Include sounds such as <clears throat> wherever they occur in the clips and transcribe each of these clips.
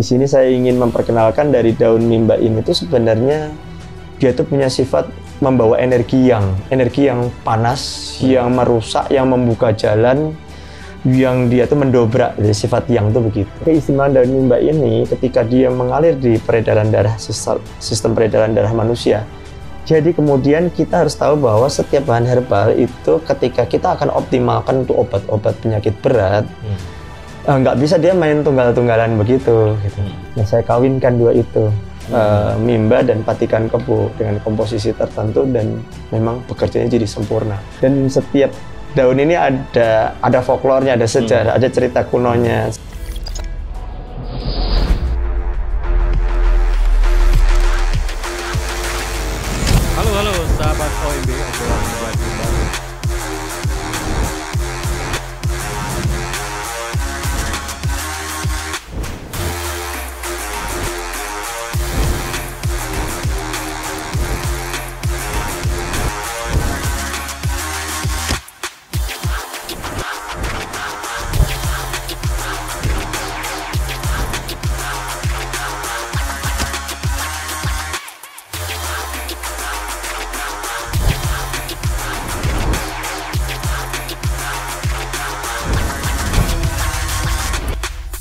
di sini saya ingin memperkenalkan dari daun mimba ini itu sebenarnya dia tuh punya sifat membawa energi yang energi yang panas, hmm. yang merusak, yang membuka jalan, yang dia tuh mendobrak dari sifat yang tuh begitu. Keistimewaan daun mimba ini ketika dia mengalir di peredaran darah sistem peredaran darah manusia. Jadi kemudian kita harus tahu bahwa setiap bahan herbal itu ketika kita akan optimalkan untuk obat-obat penyakit berat, hmm Eh, nggak uh, bisa dia main tunggal-tunggalan begitu gitu. Nah saya kawinkan dua itu uh, mimba dan patikan kebu dengan komposisi tertentu dan memang bekerjanya jadi sempurna. Dan setiap daun ini ada ada folklornya, ada sejarah, hmm. ada cerita kunonya.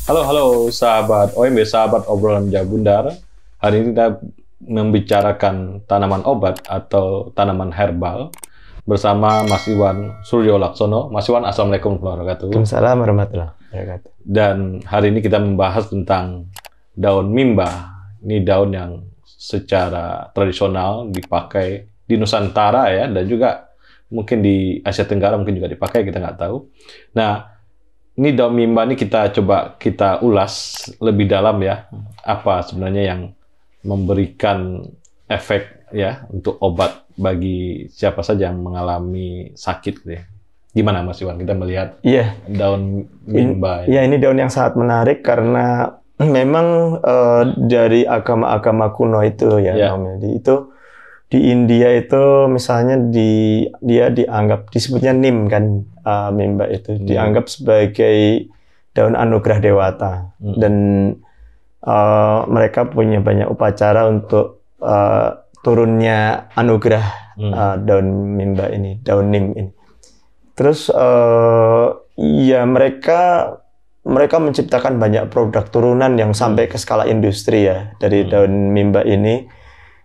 Halo, halo sahabat OMB, sahabat obrolan Jabundar. Hari ini kita membicarakan tanaman obat atau tanaman herbal bersama Mas Iwan Suryo Laksono. Mas Iwan, Assalamualaikum warahmatullahi wabarakatuh. Waalaikumsalam warahmatullahi wabarakatuh. Dan hari ini kita membahas tentang daun mimba. Ini daun yang secara tradisional dipakai di Nusantara ya, dan juga mungkin di Asia Tenggara mungkin juga dipakai, kita nggak tahu. Nah, ini daun mimba ini kita coba kita ulas lebih dalam ya apa sebenarnya yang memberikan efek ya untuk obat bagi siapa saja yang mengalami sakit deh. Gimana Mas Iwan kita melihat yeah. daun mimba? Ini, ya. ini daun yang sangat menarik karena <clears throat> memang uh, dari agama-agama kuno itu ya yeah. itu di India itu misalnya di dia dianggap disebutnya nim kan uh, mimba itu hmm. dianggap sebagai daun anugerah dewata hmm. dan uh, mereka punya banyak upacara untuk uh, turunnya anugerah hmm. uh, daun mimba ini daun nim ini terus uh, ya mereka mereka menciptakan banyak produk turunan yang hmm. sampai ke skala industri ya dari hmm. daun mimba ini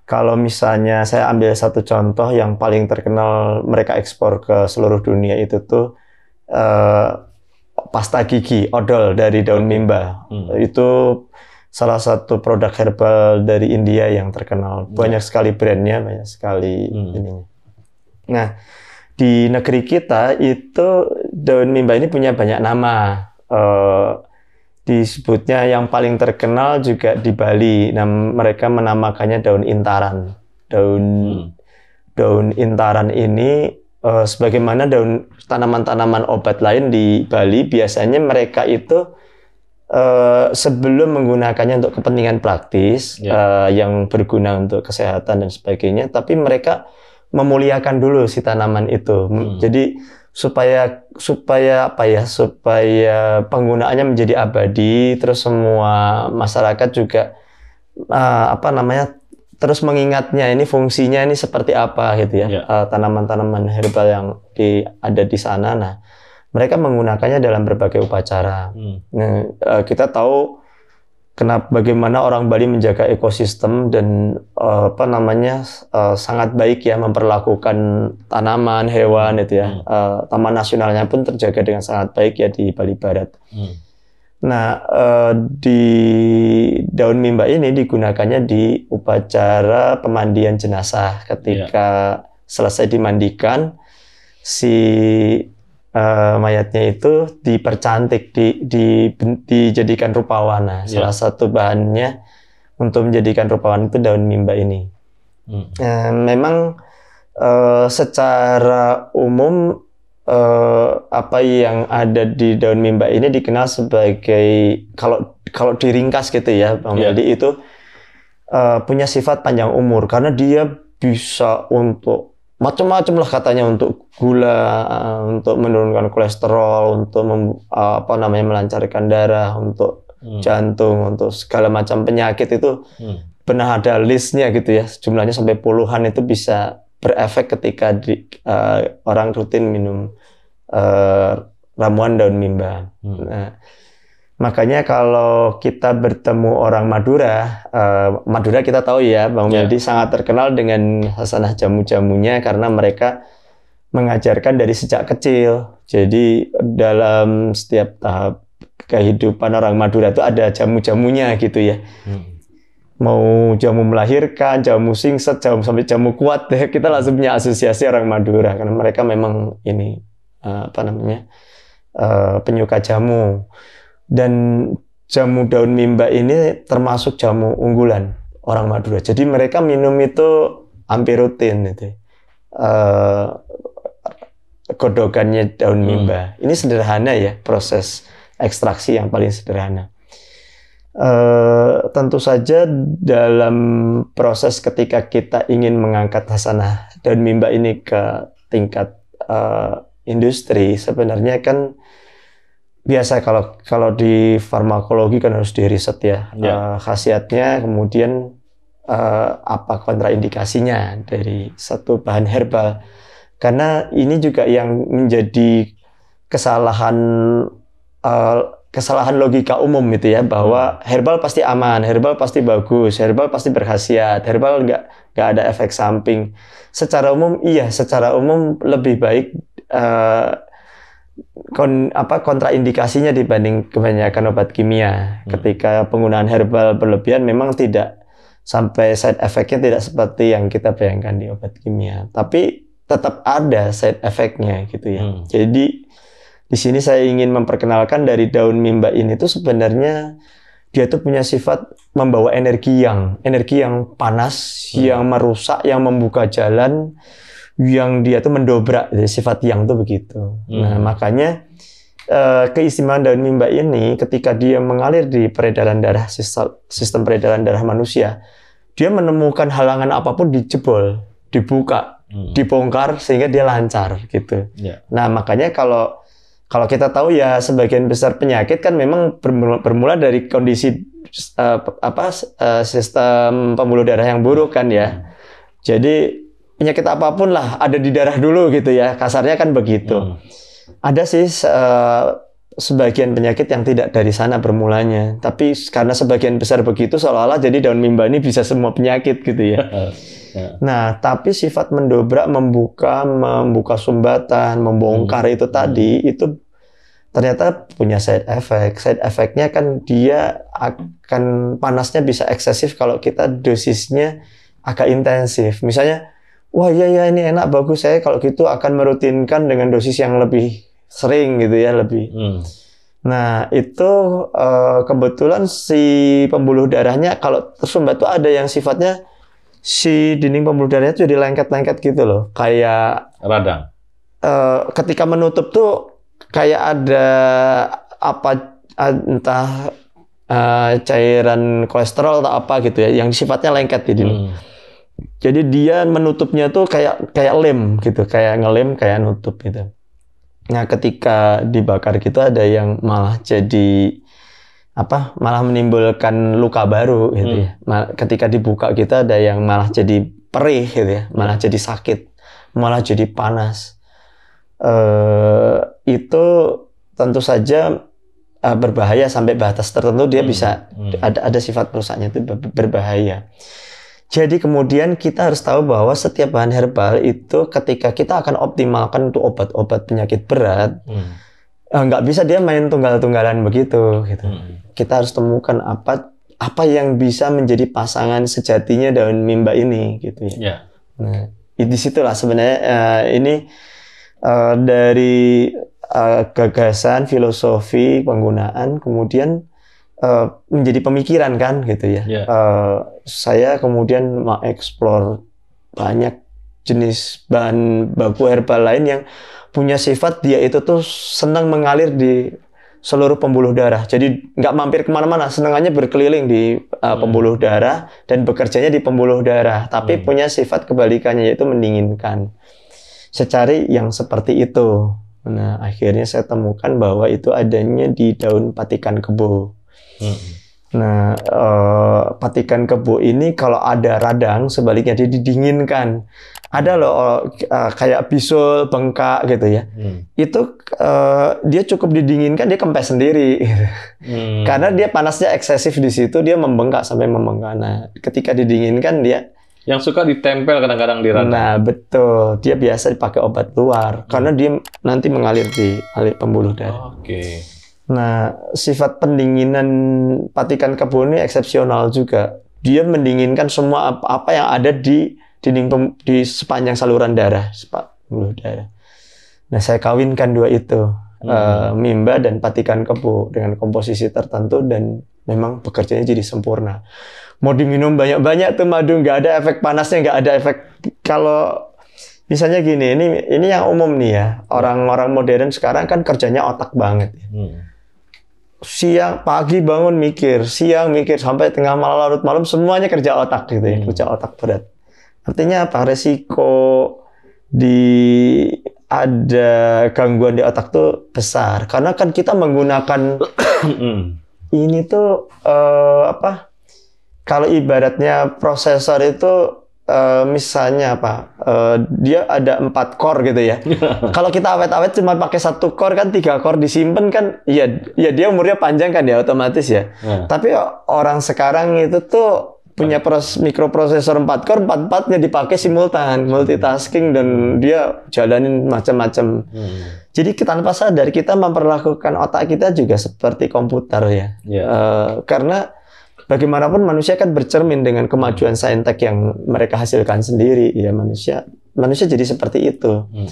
kalau misalnya saya ambil satu contoh yang paling terkenal mereka ekspor ke seluruh dunia itu tuh eh, pasta gigi odol dari daun mimba hmm. itu salah satu produk herbal dari India yang terkenal hmm. banyak sekali brandnya banyak sekali hmm. ininya. Nah di negeri kita itu daun mimba ini punya banyak nama. Eh, disebutnya yang paling terkenal juga di Bali. Nah, mereka menamakannya daun intaran. Daun hmm. daun intaran ini uh, sebagaimana daun tanaman-tanaman obat lain di Bali biasanya mereka itu uh, sebelum menggunakannya untuk kepentingan praktis yeah. Ya. uh, yang berguna untuk kesehatan dan sebagainya, tapi mereka memuliakan dulu si tanaman itu. Hmm. Jadi supaya supaya apa ya supaya penggunaannya menjadi abadi terus semua masyarakat juga uh, apa namanya terus mengingatnya ini fungsinya ini seperti apa gitu ya tanaman-tanaman ya. Eh, tanaman-tanaman herbal yang di ada di sana nah mereka menggunakannya dalam berbagai upacara hmm. nah, uh, kita tahu kenapa bagaimana orang Bali menjaga ekosistem dan uh, apa namanya uh, sangat baik ya memperlakukan tanaman, hewan itu ya. Hmm. Uh, taman nasionalnya pun terjaga dengan sangat baik ya di Bali Barat. Hmm. Nah, uh, di daun mimba ini digunakannya di upacara pemandian jenazah ketika yeah. selesai dimandikan si uh, mayatnya itu dipercantik, di, di, dijadikan rupawana. Yeah. Iya. Salah satu bahannya untuk menjadikan rupawan itu daun mimba ini. Hmm. Uh, memang uh, secara umum uh, apa yang ada di daun mimba ini dikenal sebagai kalau kalau diringkas gitu ya, Bang yeah. Iya. itu uh, punya sifat panjang umur karena dia bisa untuk macam-macam lah katanya untuk gula, eh, untuk menurunkan kolesterol, untuk mem, eh, apa namanya melancarkan darah, untuk hmm. jantung, untuk segala macam penyakit itu hmm. pernah ada listnya gitu ya. Jumlahnya sampai puluhan itu bisa berefek ketika di, uh, orang rutin minum uh, ramuan daun mimba. Hmm. Nah, Makanya kalau kita bertemu orang Madura, uh, Madura kita tahu ya, Bang ya. Meldi sangat terkenal dengan hasanah jamu-jamunya karena mereka mengajarkan dari sejak kecil. Jadi dalam setiap tahap kehidupan orang Madura itu ada jamu-jamunya gitu ya. Hmm. Mau jamu melahirkan, jamu singset, jamu sampai jamu kuat, <laughs> kita langsung punya asosiasi orang Madura karena mereka memang ini uh, apa namanya uh, penyuka jamu. Dan jamu daun mimba ini termasuk jamu unggulan orang Madura. Jadi mereka minum itu hampir rutin itu. kodokannya eh, daun hmm. mimba. Hmm. Ini sederhana ya proses ekstraksi yang paling sederhana. E, tentu saja dalam proses ketika kita ingin mengangkat hasanah daun mimba ini ke tingkat e, industri sebenarnya kan biasa kalau kalau di farmakologi kan harus di riset ya yeah. Ya. uh, khasiatnya kemudian uh, apa kontraindikasinya dari satu bahan herbal karena ini juga yang menjadi kesalahan uh, kesalahan logika umum gitu ya bahwa herbal pasti aman, herbal pasti bagus, herbal pasti berkhasiat, herbal nggak nggak ada efek samping. Secara umum iya, secara umum lebih baik uh, kon apa kontraindikasinya dibanding kebanyakan obat kimia. Hmm. Ketika penggunaan herbal berlebihan memang tidak sampai side effect-nya tidak seperti yang kita bayangkan di obat kimia. Tapi tetap ada side efeknya gitu ya. Hmm. Jadi di sini saya ingin memperkenalkan dari daun mimba ini tuh sebenarnya dia tuh punya sifat membawa energi yang energi yang panas, hmm. yang merusak, yang membuka jalan, yang dia tuh mendobrak sifat yang tuh begitu hmm. nah makanya uh, keistimewaan daun mimba ini ketika dia mengalir di peredaran darah sistem peredaran darah manusia dia menemukan halangan apapun dijebol dibuka hmm. dibongkar sehingga dia lancar gitu yeah. nah makanya kalau kalau kita tahu ya sebagian besar penyakit kan memang bermula dari kondisi uh, apa uh, sistem pembuluh darah yang buruk kan ya. Hmm. Jadi penyakit apapun lah ada di darah dulu gitu ya kasarnya kan begitu. Hmm. Ada sih uh, sebagian penyakit yang tidak dari sana bermulanya, tapi karena sebagian besar begitu seolah-olah jadi daun mimba ini bisa semua penyakit gitu ya. <laughs> ya. Nah, tapi sifat mendobrak, membuka, membuka sumbatan, membongkar hmm. itu tadi hmm. itu ternyata punya side effect. Side effectnya kan dia akan panasnya bisa eksesif kalau kita dosisnya agak intensif. Misalnya wah iya ya ini enak bagus saya kalau gitu akan merutinkan dengan dosis yang lebih sering gitu ya lebih. Hmm. Nah itu uh, kebetulan si pembuluh darahnya kalau tersumbat itu ada yang sifatnya si dinding pembuluh darahnya tuh jadi lengket-lengket gitu loh, kayak radang. Uh, ketika menutup tuh kayak ada apa entah uh, cairan kolesterol atau apa gitu ya yang sifatnya lengket di dinding. Hmm jadi dia menutupnya tuh kayak kayak lem gitu, kayak ngelem, kayak nutup gitu. Nah, ketika dibakar gitu ada yang malah jadi apa? Malah menimbulkan luka baru gitu hmm. ya. ketika dibuka kita gitu, ada yang malah jadi perih gitu ya, malah jadi sakit, malah jadi panas. Eh itu tentu saja eh, berbahaya sampai batas tertentu dia hmm. bisa hmm. ada ada sifat rusaknya itu berbahaya. Jadi kemudian kita harus tahu bahwa setiap bahan herbal itu ketika kita akan optimalkan untuk obat-obat penyakit berat, hmm. Eh, nggak bisa dia main tunggal-tunggalan begitu. Gitu. Hmm. Kita harus temukan apa apa yang bisa menjadi pasangan sejatinya daun mimba ini, gitu ya. Yeah. Nah, di situlah sebenarnya uh, ini uh, dari uh, gagasan, filosofi, penggunaan, kemudian Eh, menjadi pemikiran kan gitu ya. Yeah. Ya. Uh, saya kemudian mengeksplor banyak jenis bahan baku herbal lain yang punya sifat dia itu tuh senang mengalir di seluruh pembuluh darah. Jadi nggak mampir kemana-mana, senangannya berkeliling di uh, pembuluh darah dan bekerjanya di pembuluh darah. Tapi hmm. punya sifat kebalikannya yaitu mendinginkan. Saya yang seperti itu. Nah akhirnya saya temukan bahwa itu adanya di daun patikan kebo. Hmm. Nah, eh, patikan kebo ini kalau ada radang sebaliknya dia didinginkan. Ada hmm. loh eh, kayak bisul bengkak gitu ya. Hmm. Itu eh, dia cukup didinginkan dia kempes sendiri. Hmm. <laughs> Karena dia panasnya eksesif di situ dia membengkak sampai membengkak. Nah, ketika didinginkan dia yang suka ditempel kadang-kadang di rantai. Nah, betul. Dia biasa dipakai obat luar hmm. karena dia nanti mengalir di alir pembuluh darah. Oke. Okay. Nah, sifat pendinginan patikan kebo ini eksepsional juga. Dia mendinginkan semua apa, apa yang ada di dinding pem, di sepanjang saluran darah, sepanjang darah. Nah, saya kawinkan dua itu, hmm. uh, mimba dan patikan kebo dengan komposisi tertentu dan memang pekerjaannya jadi sempurna. Mau diminum banyak-banyak tuh madu, nggak ada efek panasnya, nggak ada efek kalau misalnya gini, ini ini yang umum nih ya. Orang-orang modern sekarang kan kerjanya otak banget. Hmm siang pagi bangun mikir siang mikir sampai tengah malam larut malam semuanya kerja otak gitu ya hmm. kerja otak berat artinya apa resiko di ada gangguan di otak tuh besar karena kan kita menggunakan hmm. ini tuh uh, apa kalau ibaratnya prosesor itu Uh, misalnya apa uh, dia ada empat core gitu ya <laughs> kalau kita awet-awet cuma pakai satu core kan tiga core disimpan kan ya ya dia umurnya panjang kan ya otomatis ya hmm. tapi orang sekarang itu tuh punya pros mikroprosesor 4 core 4 empatnya dipakai simultan multitasking dan dia jalanin macam-macam hmm. jadi kita tanpa sadar kita memperlakukan otak kita juga seperti komputer ya yeah. Ya. uh, karena bagaimanapun manusia kan bercermin dengan kemajuan saintek yang mereka hasilkan sendiri ya manusia manusia jadi seperti itu hmm.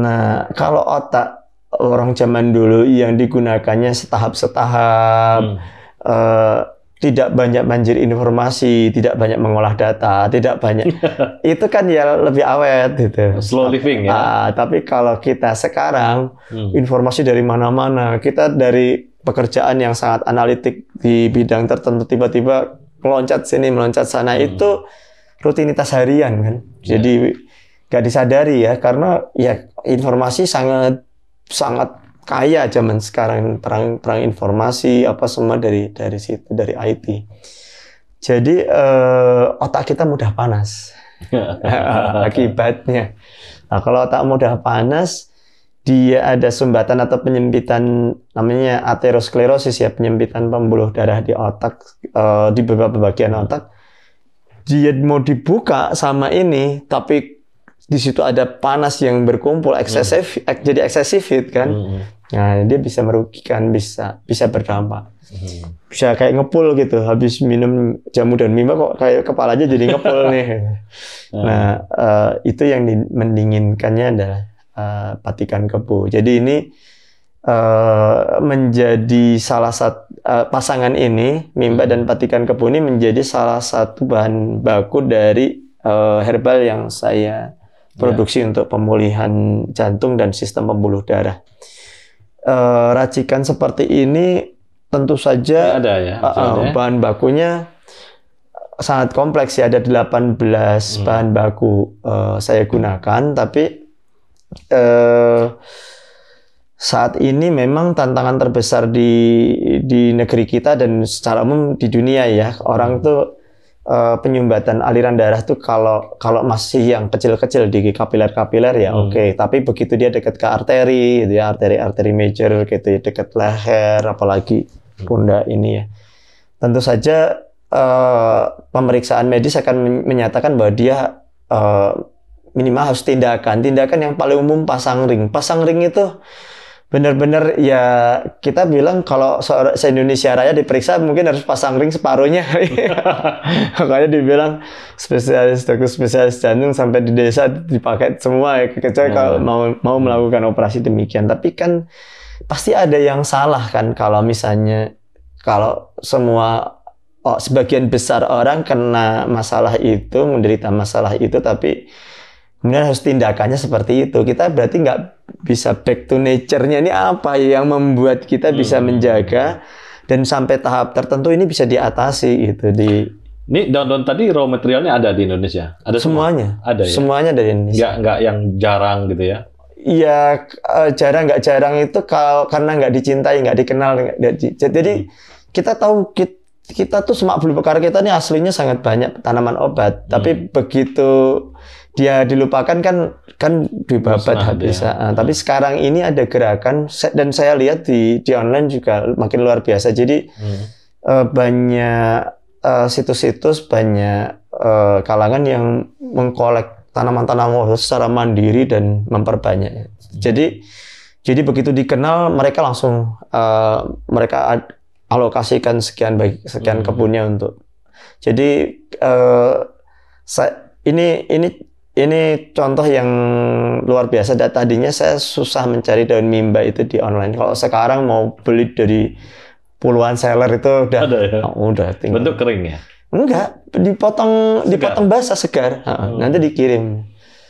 nah kalau otak orang zaman dulu yang digunakannya setahap setahap hmm. eh, tidak banyak banjir informasi tidak banyak mengolah data tidak banyak <laughs> itu kan ya lebih awet gitu slow living ya ah, tapi kalau kita sekarang hmm. informasi dari mana-mana kita dari pekerjaan yang sangat analitik di bidang tertentu tiba-tiba meloncat sini meloncat sana hmm. itu rutinitas harian kan yeah. jadi gak disadari ya karena ya informasi sangat sangat kaya zaman sekarang perang perang informasi apa semua dari dari situ dari IT jadi eh, otak kita mudah panas <laughs> <laughs> akibatnya nah kalau otak mudah panas dia ada sumbatan atau penyempitan namanya aterosklerosis ya penyempitan pembuluh darah di otak e, di beberapa bagian otak dia mau dibuka sama ini tapi di situ ada panas yang berkumpul hmm. eksesif hmm. jadi eksesif itu kan hmm, hmm. nah dia bisa merugikan bisa bisa berdampak hmm. bisa kayak ngepul gitu habis minum jamu dan mima kok kayak kepalanya jadi ngepul <laughs> nih hmm. nah e, itu yang mendinginkannya adalah uh, Patikan Kebo. Jadi ini uh, menjadi salah satu uh, eh, pasangan ini Mimba dan hmm. Patikan Kebo ini menjadi salah satu bahan baku dari uh, herbal yang saya ya. produksi yeah. untuk pemulihan jantung dan sistem pembuluh darah. Uh, racikan seperti ini tentu saja ada ya, uh, bahan bakunya sangat kompleks ya ada 18 hmm. bahan baku uh, saya gunakan tapi eh, saat ini memang tantangan terbesar di di negeri kita dan secara umum di dunia ya orang hmm. tuh eh, penyumbatan aliran darah tuh kalau kalau masih yang kecil-kecil di kapiler-kapiler ya hmm. oke okay. tapi begitu dia dekat ke arteri gitu ya arteri-arteri major gitu ya dekat leher apalagi hmm. pundak ini ya tentu saja eh, pemeriksaan medis akan menyatakan bahwa dia uh, minimal harus tindakan. Tindakan yang paling umum pasang ring. Pasang ring itu benar-benar ya kita bilang kalau se Indonesia Raya diperiksa mungkin harus pasang ring separuhnya <laughs> makanya dibilang spesialis dokter spesialis jantung sampai di desa dipakai semua ya kecuali hmm. kalau nah. mau mau melakukan operasi demikian tapi kan pasti ada yang salah kan kalau misalnya kalau semua oh, sebagian besar orang kena masalah itu menderita masalah itu tapi Kemudian harus tindakannya seperti itu. Kita berarti nggak bisa back to nature-nya ini apa ya yang membuat kita bisa hmm. menjaga dan sampai tahap tertentu ini bisa diatasi itu di ini daun-daun tadi raw materialnya ada di Indonesia? Ada semuanya. Semua? Ada ya. Semuanya dari Indonesia. Nggak enggak yang jarang gitu ya? Iya eh, jarang nggak jarang itu kalau karena nggak dicintai nggak dikenal nggak di, jadi hmm. kita tahu kita, kita tuh semak bulu pekar kita ini aslinya sangat banyak tanaman obat hmm. tapi begitu dia dilupakan kan kan dibabat habis. Ya. Nah, tapi sekarang ini ada gerakan dan saya lihat di di online juga makin luar biasa. Jadi hmm. uh, banyak uh, situs-situs banyak uh, kalangan yang mengkolek tanaman-tanaman secara mandiri dan memperbanyak. Hmm. Jadi jadi begitu dikenal mereka langsung uh, mereka alokasikan sekian baik sekian hmm. kebunnya untuk. Jadi uh, saya, ini ini ini contoh yang luar biasa. Tadinya saya susah mencari daun mimba itu di online. Kalau sekarang mau beli dari puluhan seller itu udah Ada ya? oh, udah tinggal. Bentuk kering ya? Enggak, dipotong segar. dipotong basah segar. Hmm. Nanti dikirim.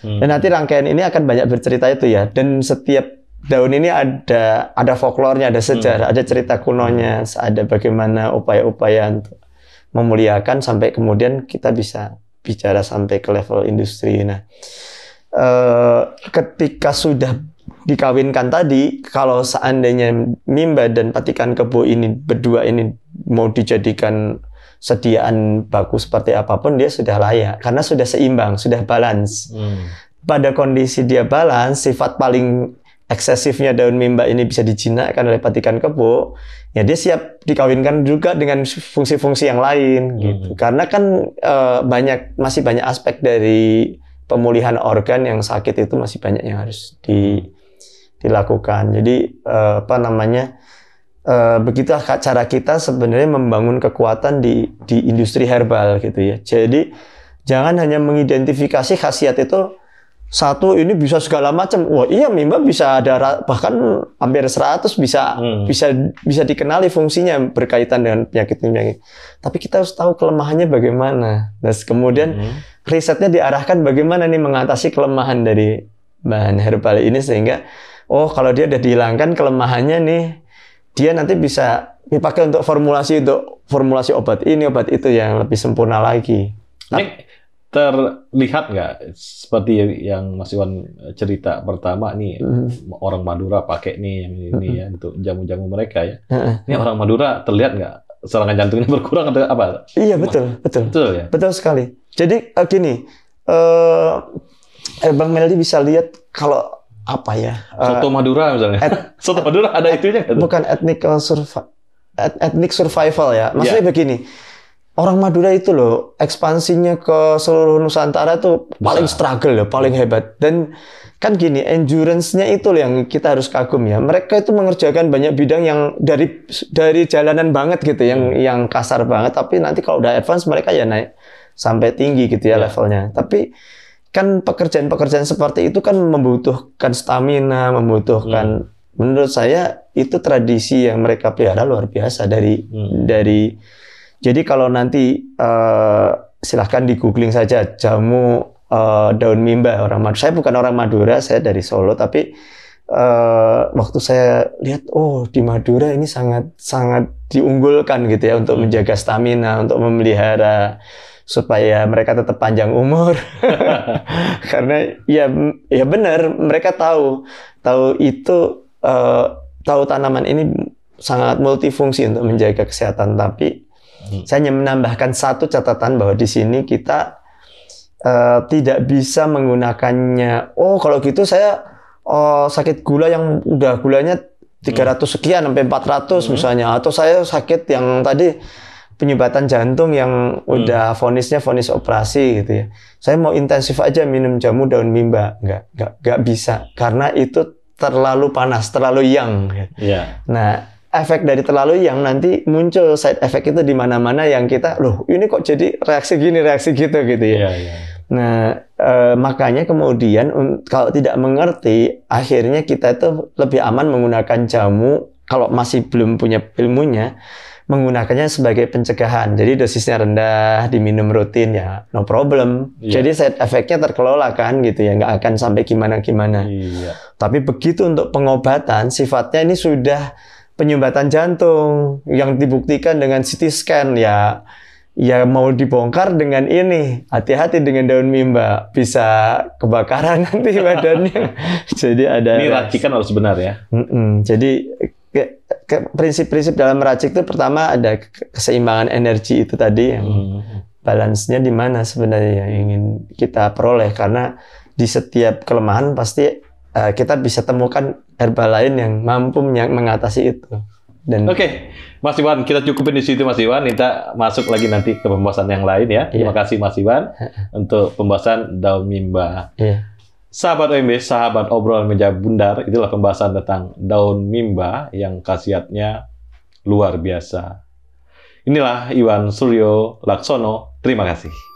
Hmm. Dan nanti rangkaian ini akan banyak bercerita itu ya. Dan setiap daun ini ada ada folklornya, ada sejarah, hmm. ada cerita kunonya, ada bagaimana upaya-upaya untuk memuliakan sampai kemudian kita bisa bicara sampai ke level industri. Nah, eh, ketika sudah dikawinkan tadi, kalau seandainya mimba dan patikan kebo ini berdua ini mau dijadikan sediaan baku seperti apapun dia sudah layak karena sudah seimbang, sudah balance. Hmm. Pada kondisi dia balance, sifat paling eksesifnya daun mimba ini bisa dijinakkan oleh patikan kebo, ya dia siap dikawinkan juga dengan fungsi-fungsi yang lain hmm. gitu. Hmm. Karena kan e, banyak masih banyak aspek dari pemulihan organ yang sakit itu masih banyak yang harus di, dilakukan. Jadi e, apa namanya? E, begitulah cara kita sebenarnya membangun kekuatan di di industri herbal gitu ya. Jadi jangan hanya mengidentifikasi khasiat itu satu ini bisa segala macam. Wah, iya mimbar bisa ada bahkan hampir 100 bisa hmm. bisa bisa dikenali fungsinya berkaitan dengan penyakit-penyakit. Tapi kita harus tahu kelemahannya bagaimana. Dan kemudian hmm. risetnya diarahkan bagaimana nih mengatasi kelemahan dari bahan herbal ini sehingga oh kalau dia udah dihilangkan kelemahannya nih dia nanti bisa dipakai untuk formulasi untuk formulasi obat ini obat itu yang lebih sempurna lagi. Ini terlihat nggak seperti yang Mas Iwan cerita pertama nih mm. orang Madura pakai nih ini mm. ya mm-hmm. untuk jamu-jamu mereka ya. Mm. Ini orang Madura terlihat nggak serangan jantungnya <laughs> berkurang atau apa? Iya betul betul betul ya betul sekali. Jadi begini eh, gini uh, Bang Meldi bisa lihat kalau apa ya? Uh, Soto Madura misalnya. Et, <laughs> Soto Madura ada itunya Bukan etnik survival, et, ethnic survival ya. Maksudnya yeah. begini, orang Madura itu loh ekspansinya ke seluruh Nusantara tuh paling struggle loh, paling iya. hebat. Dan kan gini, endurance-nya itu loh yang kita harus kagum ya. Mereka itu mengerjakan banyak bidang yang dari dari jalanan banget gitu, yang iya. yang kasar banget. Tapi nanti kalau udah advance mereka ya naik sampai tinggi gitu ya, yeah. levelnya. Tapi kan pekerjaan-pekerjaan seperti itu kan membutuhkan stamina, membutuhkan hmm. menurut saya itu tradisi yang mereka pelihara luar biasa dari hmm. dari jadi kalau nanti uh, silahkan di googling saja jamu uh, daun mimba orang Madura. Saya bukan orang Madura, saya dari Solo, tapi uh, waktu saya lihat, oh di Madura ini sangat sangat diunggulkan gitu ya untuk hmm. menjaga stamina, untuk memelihara supaya mereka tetap panjang umur <laughs> <laughs> karena ya ya benar mereka tahu tahu itu uh, tahu tanaman ini sangat multifungsi untuk menjaga kesehatan tapi Hmm. Saya hanya menambahkan satu catatan bahwa di sini kita uh, tidak bisa menggunakannya. Oh, kalau gitu saya uh, sakit gula yang udah gulanya 300 sekian sampai 400 hmm. misalnya atau saya sakit yang tadi penyumbatan jantung yang hmm. udah vonisnya vonis operasi gitu ya. Saya mau intensif aja minum jamu daun mimba, Enggak, enggak enggak bisa karena itu terlalu panas, terlalu yang. Yeah. Nah, efek dari terlalu yang nanti muncul side effect itu di mana-mana yang kita loh ini kok jadi reaksi gini reaksi gitu gitu ya. Yeah, yeah. Nah eh, makanya kemudian kalau tidak mengerti akhirnya kita itu lebih aman menggunakan jamu kalau masih belum punya ilmunya menggunakannya sebagai pencegahan. Jadi dosisnya rendah, diminum rutin ya no problem. Yeah. Jadi side efeknya terkelola kan gitu ya, nggak akan sampai gimana-gimana. Yeah. Tapi begitu untuk pengobatan sifatnya ini sudah penyumbatan jantung yang dibuktikan dengan CT scan ya ya mau dibongkar dengan ini hati-hati dengan daun mimba bisa kebakaran <laughs> nanti badannya <laughs> jadi ada ini racikan harus benar ya Mm-mm. jadi prinsip-prinsip dalam meracik itu pertama ada keseimbangan energi itu tadi yang mm. balance-nya di mana sebenarnya yang ingin kita peroleh karena di setiap kelemahan pasti eh, kita bisa temukan herbal lain yang mampu mengatasi itu. Dan Oke, okay. Mas Iwan, kita cukupin di situ Mas Iwan. Kita masuk lagi nanti ke pembahasan yang lain ya. Terima yeah. kasih Mas Iwan untuk pembahasan daun mimba. Yeah. Sahabat OMB, sahabat obrolan meja bundar, itulah pembahasan tentang daun mimba yang khasiatnya luar biasa. Inilah Iwan Suryo Laksono. Terima kasih.